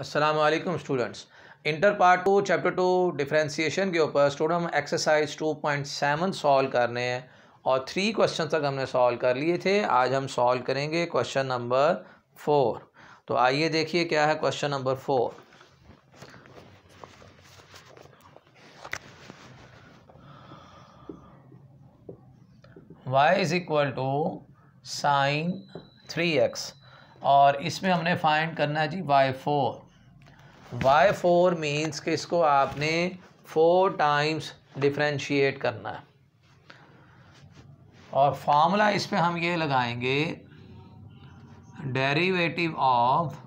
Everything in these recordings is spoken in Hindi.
Aslam students inter part two chapter two differentiation के ऊपर स्टूडेंट हम exercise two point seven solve करने हैं और थ्री क्वेश्चन तक हमने सॉल्व कर लिए थे आज हम सॉल्व करेंगे क्वेश्चन नंबर फोर तो आइए देखिए क्या है question number four y is equal to sine three x और इसमें हमने फाइंड करना है जी y four y four means कि इसको आपने फोर टाइम्स डिफ्रेंशिएट करना है और फार्मूला इस पर हम ये लगाएंगे derivative of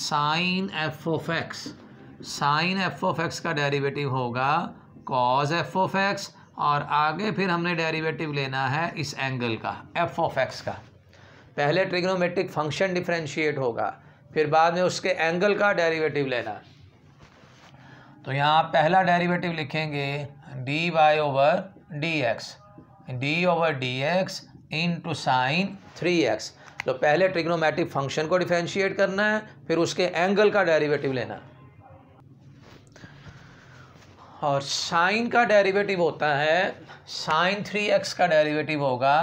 sine f of x sine f of x का डेरिवेटिव होगा कॉज एफ ऑफ एक्स और आगे फिर हमने डेरिवेटिव लेना है इस एंगल का एफ ऑफ एक्स का पहले ट्रिग्नोमेट्रिक फंक्शन डिफ्रेंशिएट होगा फिर बाद में उसके एंगल का डेरिवेटिव लेना तो यहाँ पहला डेरिवेटिव लिखेंगे d y over D x d over D x into sine three x तो पहले ट्रिग्नोमेट्रिक फंक्शन को डिफ्रेंशिएट करना है फिर उसके एंगल का डेरिवेटिव लेना और साइन का डेरिवेटिव होता है साइन थ्री एक्स का डेरिवेटिव होगा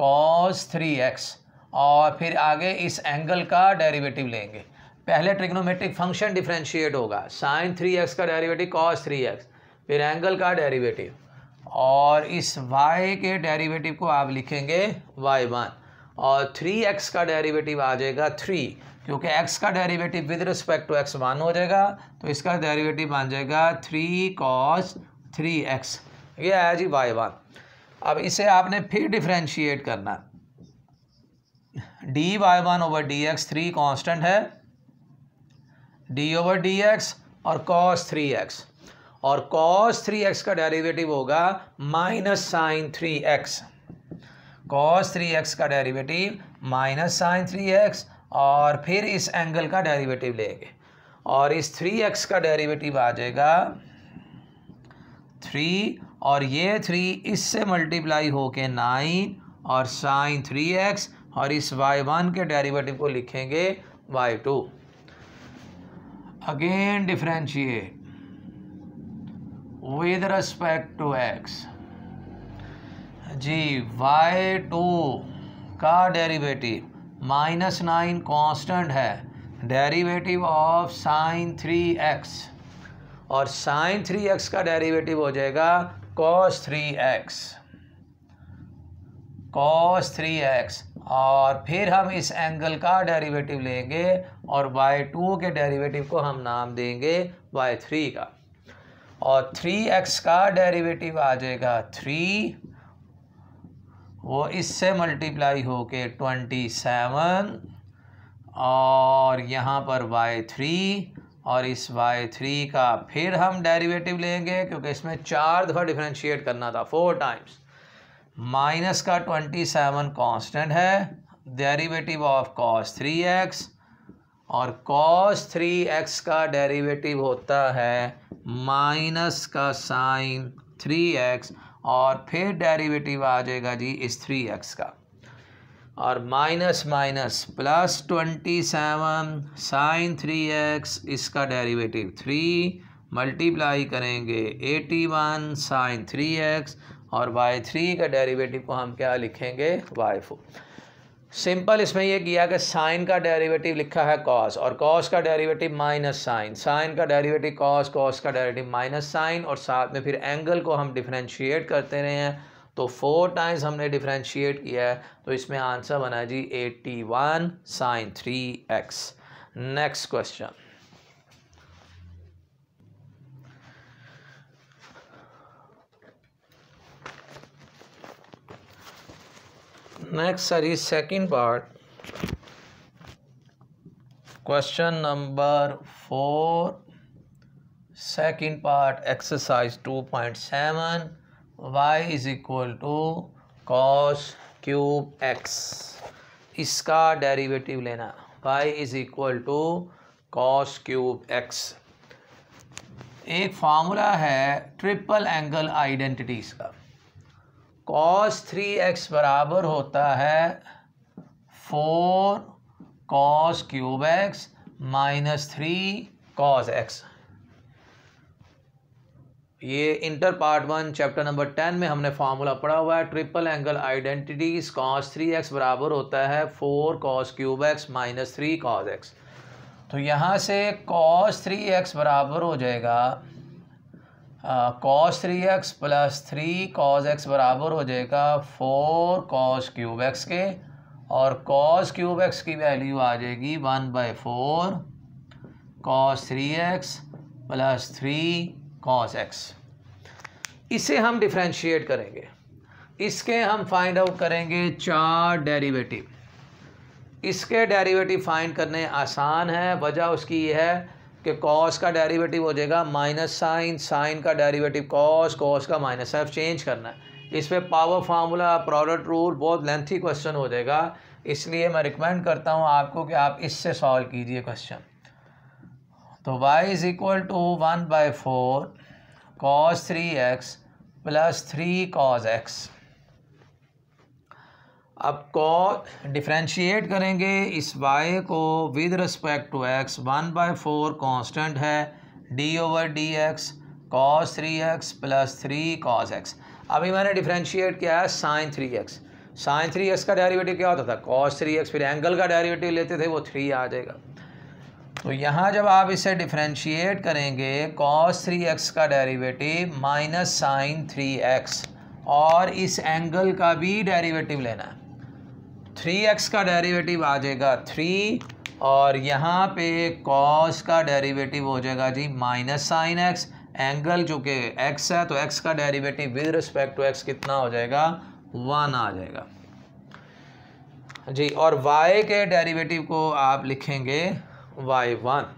कॉस थ्री एक्स और फिर आगे इस एंगल का डेरिवेटिव लेंगे पहले ट्रिग्नोमेट्रिक फंक्शन डिफ्रेंशिएट होगा साइन थ्री एक्स का डेरिवेटिव कॉस थ्री एक्स फिर एंगल का डेरिवेटिव और इस वाई के डेरिवेटिव को आप लिखेंगे वाई वन और थ्री एक्स का डेरिवेटिव आ जाएगा थ्री क्योंकि एक्स का derivative with respect to x one हो जाएगा तो इसका डेरिवेटिव आ जाएगा थ्री कॉस थ्री एक्स ये आया जी वाई वन अब इसे आपने फिर डिफ्रेंशिएट करना d y one over D x three constant है डी ओवर डी एक्स और कॉस थ्री एक्स और कॉस थ्री एक्स का डेरिवेटिव होगा minus sine three x cos three x का derivative minus sine three x और फिर इस एंगल का डेरिवेटिव लेंगे और इस थ्री एक्स का डेरिवेटिव आ जाएगा थ्री और ये थ्री इससे मल्टीप्लाई होके नाइन और साइन थ्री एक्स और इस वाई वन के डेरिवेटिव को लिखेंगे y two again differentiate with respect to x जी वाई टू का डेरिवेटिव माइनस नाइन कॉन्स्टेंट है derivative of sine three x और साइन थ्री एक्स का डेरिवेटिव हो जाएगा cos three x cos three x और फिर हम इस एंगल का डेरिवेटिव लेंगे और बाय टू के डेरिवेटिव को हम नाम देंगे बाय थ्री का और थ्री एक्स का डेरिवेटिव आ जाएगा थ्री वो इससे मल्टीप्लाई होके ट्वेंटी सेवन और यहाँ पर बाई थ्री और इस बाई थ्री का फिर हम डेरिवेटिव लेंगे क्योंकि इसमें चार दफ़ा डिफ्रेंशिएट करना था फोर टाइम्स माइनस का ट्वेंटी सेवन कॉन्स्टेंट है derivative of cos three x और कॉस थ्री एक्स का डेरिवेटिव होता है माइनस का साइन थ्री एक्स और फिर डेरिवेटिव आ जाएगा जी इस थ्री एक्स का और minus minus plus twenty seven sine three x इसका डेरिवेटिव थ्री मल्टीप्लाई करेंगे eighty one sine three x और वाई थ्री का डेरिवेटिव को हम क्या लिखेंगे वाई फोर सिंपल इसमें यह किया कि साइन का डेरिवेटिव लिखा है कॉस और कॉस का डेरिवेटिव माइनस साइन साइन का डेरिवेटिव कॉस कॉस का डेरिवेटिव माइनस साइन और साथ में फिर एंगल को हम डिफ्रेंशिएट करते रहे हैं तो फोर टाइम्स हमने डिफ्रेंशिएट किया है तो इसमें आंसर बना जी eighty one sine three x next question next sir is second part question number four second part exercise two point seven y is equal to cos cube x इसका डेरिवेटिव लेना y is equal to cos cube x एक फार्मूला है ट्रिपल एंगल आइडेंटिटीज का कॉस थ्री एक्स बराबर होता है four cos cube x minus three cos x ये inter part one chapter number ten में हमने फार्मूला पढ़ा हुआ है triple angle identities cos three x बराबर होता है four cos cube x minus three cos x तो यहाँ से कॉस थ्री एक्स बराबर हो जाएगा cos three x plus three cos x बराबर हो जाएगा फोर कॉस क्यूब एक्स के और कॉस क्यूब एक्स की वैल्यू आ जाएगी one by four cos three x plus three cos x इसे हम डिफ्रेंशिएट करेंगे इसके हम फाइंड आउट करेंगे चार डेरिवेटिव इसके डेरिवेटिव फाइंड करने आसान है वजह उसकी यह है कि कॉस का डेरिवेटिव हो जाएगा माइनस साइन साइन का डेरिवेटिव कॉस कॉस का माइनस साइन चेंज करना है इस पर पावर फार्मूला प्रोडक्ट रूल बहुत लेंथी क्वेश्चन हो जाएगा इसलिए मैं रिकमेंड करता हूँ आपको कि आप इससे सॉल्व कीजिए क्वेश्चन तो y is equal to one by four cos three x plus three cos x अब कॉ डिफ्रेंशिएट करेंगे इस वाई को with respect to x one by four constant है d over D x cos three x plus three cos x अभी मैंने डिफ्रेंशिएट किया है sine three x sine three x का डेरिवेटिव क्या होता था कॉस थ्री एक्स फिर एंगल का डेरिवेटिव लेते थे वो थ्री आ जाएगा तो यहाँ जब आप इसे डिफ्रेंशिएट करेंगे कॉस थ्री एक्स का derivative minus sine three x और इस एंगल का भी डेरिवेटिव लेना है थ्री एक्स का डेरिवेटिव आ जाएगा थ्री और यहाँ पे कॉस का डेरिवेटिव हो जाएगा जी माइनस साइन एक्स एंगल जो कि एक्स है तो एक्स का derivative with respect to x कितना हो जाएगा वन आ जाएगा जी और वाई के डेरिवेटिव को आप लिखेंगे वाई वन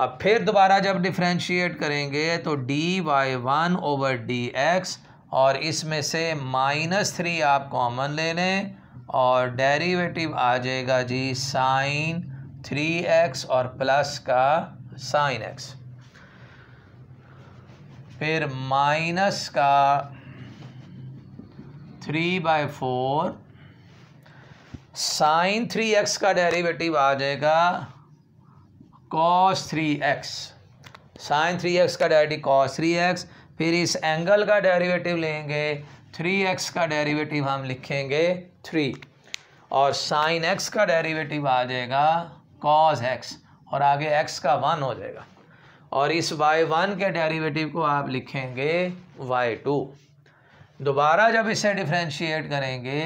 अब फिर दोबारा जब डिफ्रेंशिएट करेंगे तो d y one over D x और इसमें से माइनस थ्री आप कॉमन ले लें और डेरिवेटिव आ जाएगा जी साइन थ्री एक्स और प्लस का साइन एक्स फिर माइनस का three by four sine three x का डेरिवेटिव आ जाएगा cos three x sine three x का डेरिवेटिव कॉस थ्री एक्स फिर इस एंगल का डेरिवेटिव लेंगे थ्री एक्स का डेरिवेटिव हम लिखेंगे थ्री और साइन एक्स का डेरिवेटिव आ जाएगा कॉज एक्स और आगे एक्स का वन हो जाएगा और इस वाई वन के डेरिवेटिव को आप लिखेंगे वाई टू दोबारा जब इसे डिफ्रेंशिएट करेंगे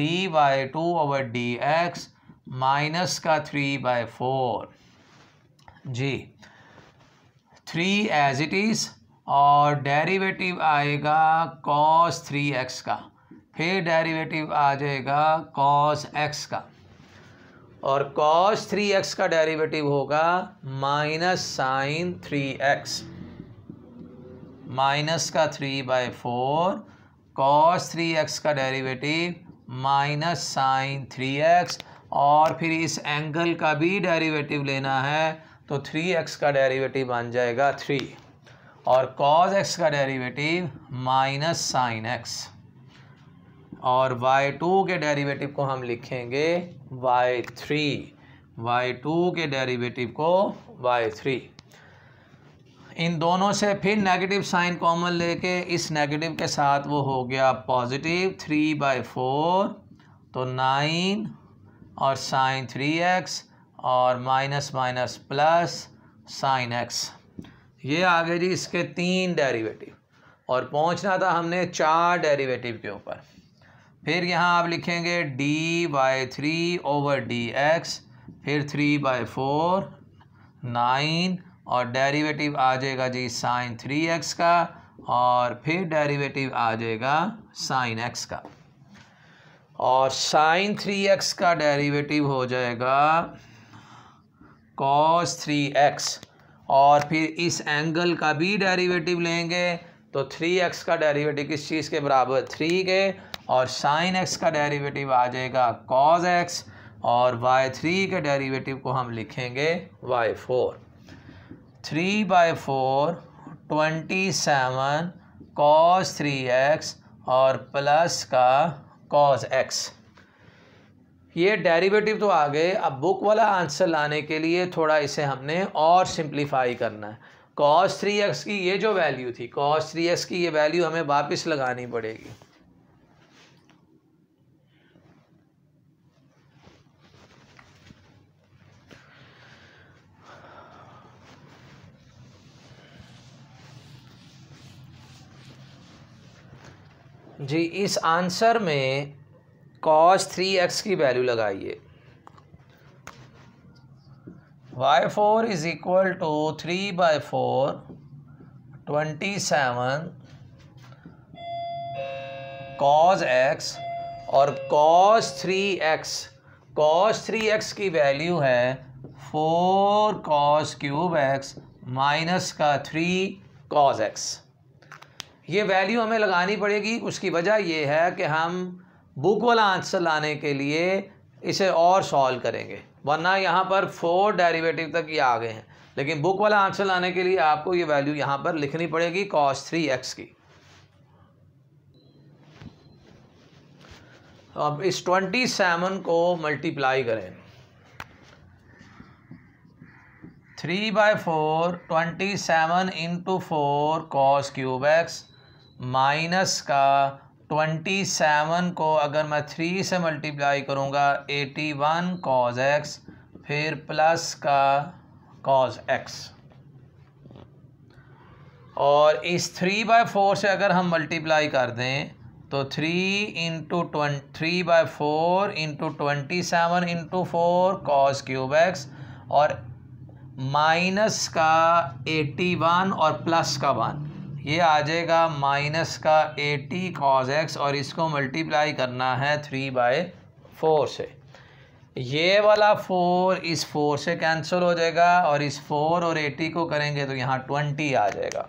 d y two over D x minus का थ्री बाई फोर जी थ्री एज इट इज़ और डेरिवेटिव आएगा कॉस थ्री एक्स का फिर डेरिवेटिव आ जाएगा कॉस एक्स का और कॉस थ्री एक्स का डेरिवेटिव होगा minus sine three x minus का three by four cos three x का derivative minus sine three x और फिर इस एंगल का भी डेरिवेटिव लेना है तो थ्री एक्स का डेरिवेटिव बन जाएगा थ्री और कॉज एक्स का डेरिवेटिव माइनस साइन एक्स और वाई टू के डेरिवेटिव को हम लिखेंगे वाई थ्री वाई टू के डेरिवेटिव को वाई थ्री इन दोनों से फिर नेगेटिव साइन कॉमन लेके इस नेगेटिव के साथ वो हो गया पॉजिटिव थ्री बाई फोर तो नाइन और साइन थ्री एक्स और minus minus plus sine x ये आ गए जी इसके तीन डेरिवेटिव और पहुंचना था हमने चार डेरिवेटिव के ऊपर फिर यहाँ आप लिखेंगे d y three over D x फिर थ्री बाई फोर नाइन और डेरिवेटिव आ जाएगा जी साइन थ्री एक्स का और फिर डेरिवेटिव आ जाएगा साइन एक्स का और साइन थ्री एक्स का डेरिवेटिव हो जाएगा कॉस थ्री एक्स और फिर इस एंगल का भी डेरिवेटिव लेंगे तो थ्री एक्स का डेरिवेटिव किस चीज़ के बराबर थ्री के और साइन एक्स का डेरिवेटिव आ जाएगा कॉज एक्स और वाई थ्री के डेरिवेटिव को हम लिखेंगे y four three by four twenty seven cos three x और प्लस का कॉज एक्स ये डेरिवेटिव तो आ गए अब बुक वाला आंसर लाने के लिए थोड़ा इसे हमने और सिंप्लीफाई करना है कॉस थ्री एक्स की ये जो वैल्यू थी कॉस थ्री एक्स की ये वैल्यू हमें वापस लगानी पड़ेगी जी इस आंसर में कॉस थ्री एक्स की वैल्यू लगाइए y four is equal to three by four twenty seven cos x और cos three x cos three x की वैल्यू है four cos cube x minus का थ्री कॉज एक्स ये वैल्यू हमें लगानी पड़ेगी उसकी वजह यह है कि हम बुक वाला आंसर लाने के लिए इसे और सॉल्व करेंगे वरना यहाँ पर फोर डेरिवेटिव तक ये आ गए हैं लेकिन बुक वाला आंसर लाने के लिए आपको ये वैल्यू यहाँ पर लिखनी पड़ेगी कॉस थ्री एक्स की अब इस ट्वेंटी सेवन को मल्टीप्लाई करें three by four twenty seven into four cos cube x minus का ट्वेंटी सेवन को अगर मैं थ्री से मल्टीप्लाई करूँगा एटी वन कॉज एक्स फिर प्लस का कॉज एक्स और इस थ्री बाय फोर से अगर हम मल्टीप्लाई कर दें तो थ्री इंटू ट्वें three by four into twenty seven into four cos cube x और माइनस का एटी वन और प्लस का वन ये आ जाएगा माइनस का एटी कॉज एक्स और इसको मल्टीप्लाई करना है थ्री बाय फोर से ये वाला फोर इस फोर से कैंसिल हो जाएगा और इस फोर और एटी को करेंगे तो यहाँ ट्वेंटी आ जाएगा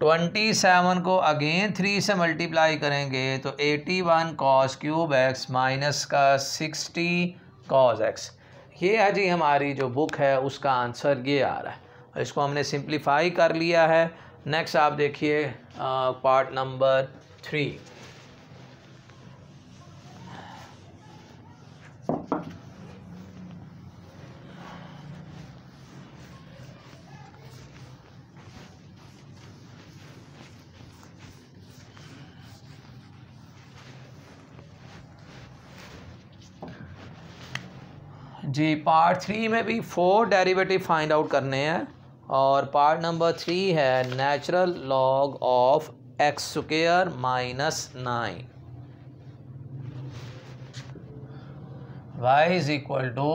ट्वेंटी सेवन को अगेन थ्री से मल्टीप्लाई करेंगे तो eighty one cos cube x minus का सिक्सटी कॉज एक्स ये है जी हमारी जो बुक है उसका आंसर ये आ रहा है इसको हमने सिंप्लीफाई कर लिया है नेक्स्ट आप देखिए पार्ट नंबर थ्री जी पार्ट थ्री में भी फोर डेरिवेटिव फाइंड आउट करने हैं और पार्ट नंबर थ्री है natural log of x square minus nine y is equal to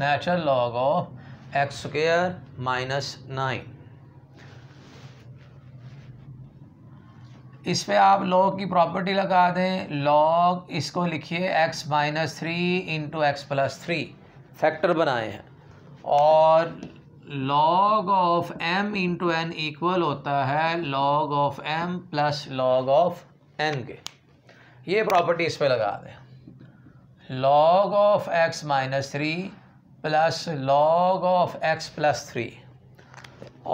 natural log of x square minus nine इस पर आप लॉग की प्रॉपर्टी लगा दें लॉग इसको लिखिए x minus three into x plus three factor बनाए हैं और log of m into n equal होता है log of m plus log of n के ये प्रॉपर्टी इस पर लगा दें log of x minus three plus log of x plus three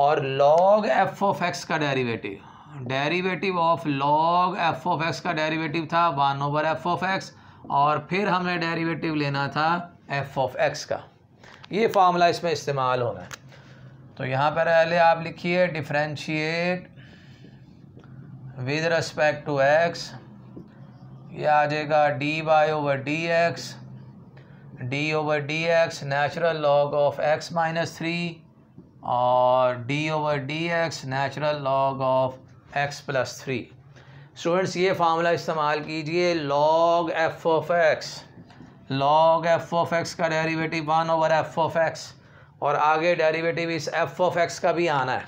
और लॉग एफ ऑफ एक्स का derivative derivative of log f of x का डेरिवेटिव था one over f of x और फिर हमें डेरिवेटिव लेना था एफ ऑफ एक्स का ये फार्मूला इसमें इस्तेमाल होना है तो यहाँ पर पहले आप लिखिए differentiate with respect to x ये आ जाएगा d y over D x d over D x natural log of x minus three और d over D x natural log of x plus three students ये फार्मूला इस्तेमाल कीजिए log f of x log f of x का derivative one over f of x और आगे डेरिवेटिव इस एफ़ ऑफ एक्स का भी आना है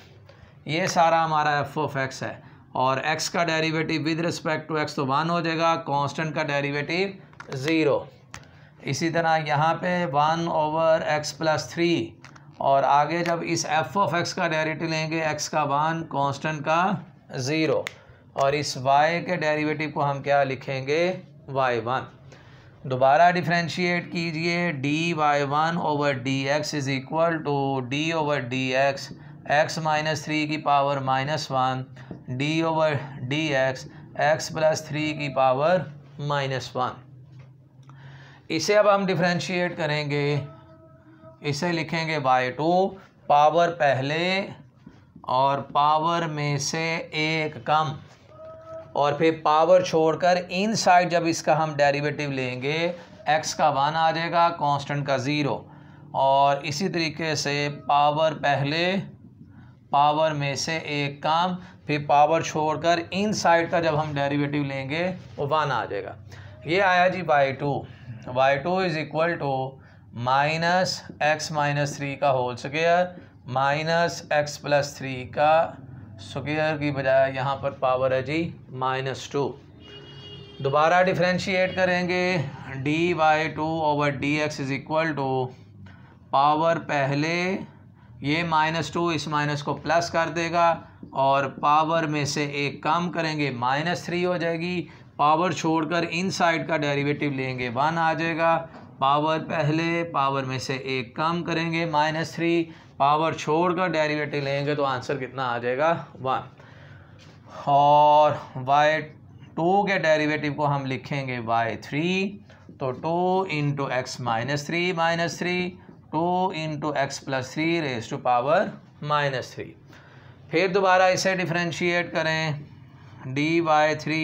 ये सारा हमारा एफ़ ऑफ एक्स है और एक्स का derivative with respect to x तो वन हो जाएगा कांस्टेंट का डेरिवेटिव ज़ीरो इसी तरह यहाँ पे one over x plus three और आगे जब इस एफ ऑफ एक्स का डेरिवेटिव लेंगे एक्स का वन कॉन्स्टेंट का ज़ीरो और इस वाई के डेरिवेटिव को हम क्या लिखेंगे वाई वन दोबारा डिफ्रेंशिएट कीजिए d y one over D x is equal to d over D x x minus three की power minus one d over D x x plus three की पावर माइनस वन इसे अब हम डिफ्रेंशिएट करेंगे इसे लिखेंगे बाय टू पावर पहले और पावर में से एक कम और फिर पावर छोड़कर इन साइड जब इसका हम डेरिवेटिव लेंगे एक्स का वन आ जाएगा कांस्टेंट का ज़ीरो और इसी तरीके से पावर पहले पावर में से एक काम फिर पावर छोड़कर इन साइड का जब हम डेरिवेटिव लेंगे वो वन आ जाएगा ये आया जी y two y two is equal to minus x minus three का whole square minus x plus three का स्क्वेयर की बजाय यहाँ पर पावर है जी माइनस टू दोबारा डिफ्रेंशिएट करेंगे d y two over D x is equal to power पहले ये माइनस टू इस माइनस को प्लस कर देगा और पावर में से एक कम करेंगे माइनस थ्री हो जाएगी पावर छोड़कर इन साइड का डेरिवेटिव लेंगे वन आ जाएगा पावर पहले पावर में से एक कम करेंगे माइनस थ्री पावर छोड़ कर डेरिवेटिव लेंगे तो आंसर कितना आ जाएगा वन और वाई टू के डेरिवेटिव को हम लिखेंगे वाई थ्री तो two into X minus three minus three two into x plus three raise two power minus three फिर दोबारा इसे डिफ्रेंशिएट करें D Y three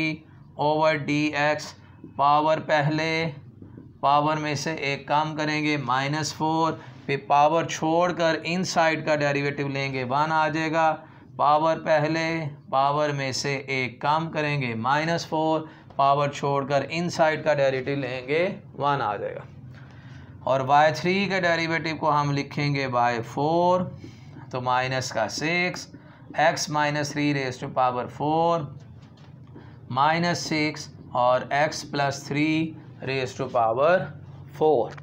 over D X power पहले पावर में से एक काम करेंगे माइनस फोर फिर पावर छोड़कर इन साइड का डेरिवेटिव लेंगे वन आ जाएगा पावर पहले पावर में से एक काम करेंगे माइनस फोर पावर छोड़कर इन साइड का डेरिवेटिव लेंगे वन आ जाएगा और बाय थ्री के डेरिवेटिव को हम लिखेंगे बाय फोर तो माइनस का six X minus three raise two power four minus six और X plus three raise two power four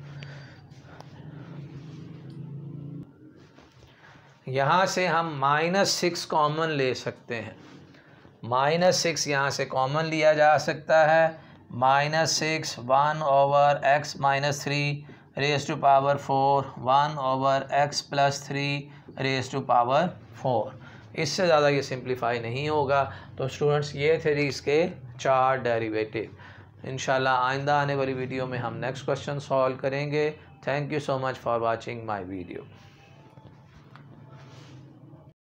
यहाँ से हम माइनस सिक्स कॉमन ले सकते हैं माइनस सिक्स यहाँ से कॉमन लिया जा सकता है minus six one over X minus three raise two power four one over x plus three raise two power four इससे ज़्यादा ये सिंप्लीफाई नहीं होगा तो स्टूडेंट्स ये थे इसके चार डेरिवेटिव इन आइंदा आने वाली वीडियो में हम नेक्स्ट क्वेश्चन सॉल्व करेंगे thank you so much for watching my video